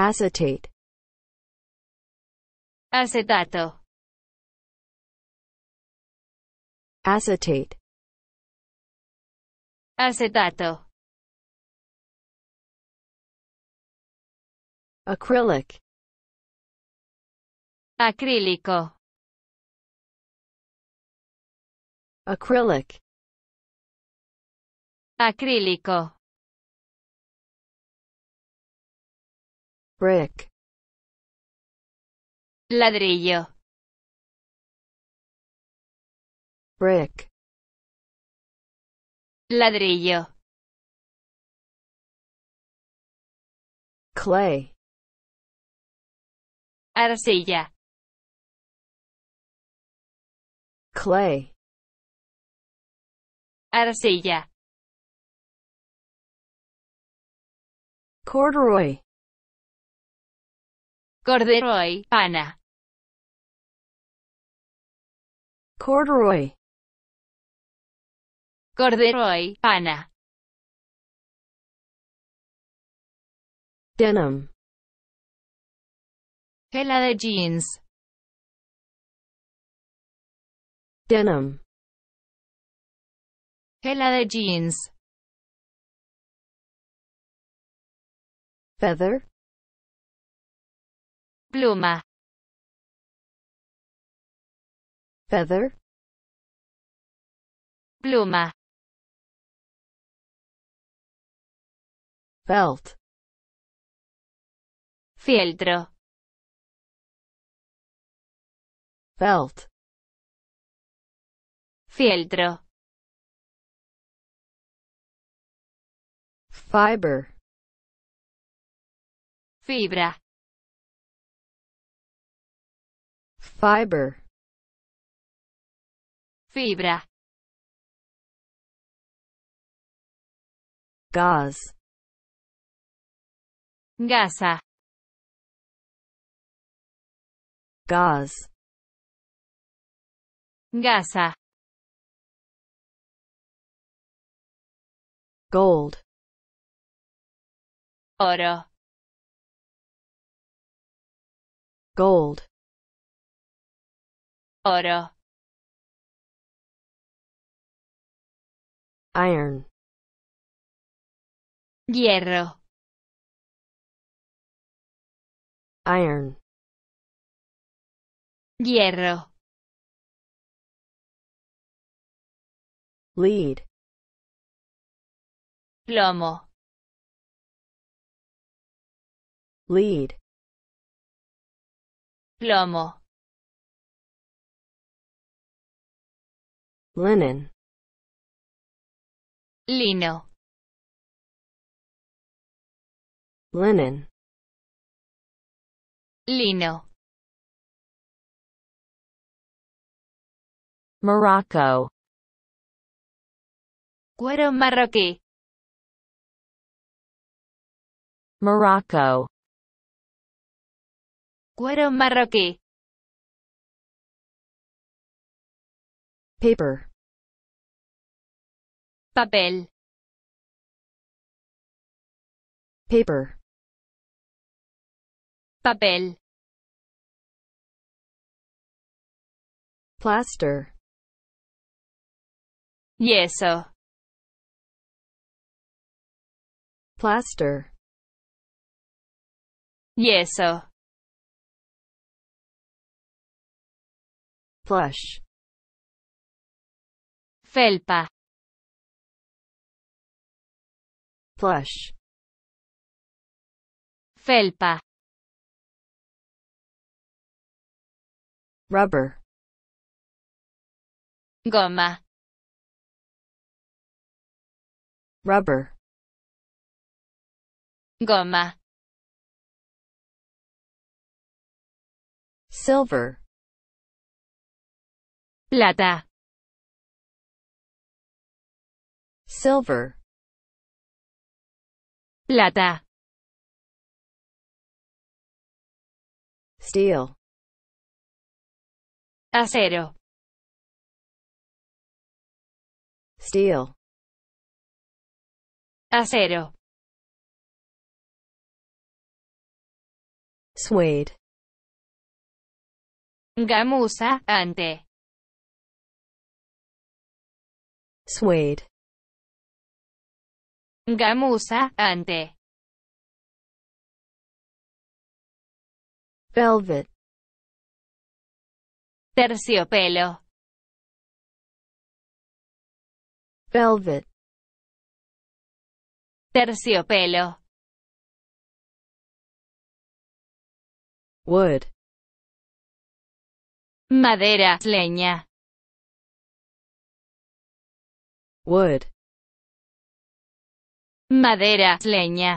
acetate acetato acetate acetato acrylic acrílico acrylic acrílico brick ladrillo brick ladrillo clay arcilla clay arcilla corduroy Corduroy, pana. Corduroy. Corduroy, pana. Denim. Tela de jeans. Denim. Tela de jeans. Feather pluma feather pluma Felt. fieltro Felt. fieltro fiber fibra fiber fibra gaz gasa gaz gasa gold oro gold oro iron hierro iron hierro lead plomo lead plomo linen lino linen lino Morocco cuero marroquí Morocco cuero marroquí paper papel paper papel plaster yeso plaster yeso plush felpa plush felpa rubber goma rubber goma silver plata silver Plata. Steel. Acero. Steel. Acero. Suede. Gamuza, ante. Suede. Gamusa, ante. Velvet. Terciopelo. Velvet. Terciopelo. Wood. Madera, leña. Wood. Madera, leña.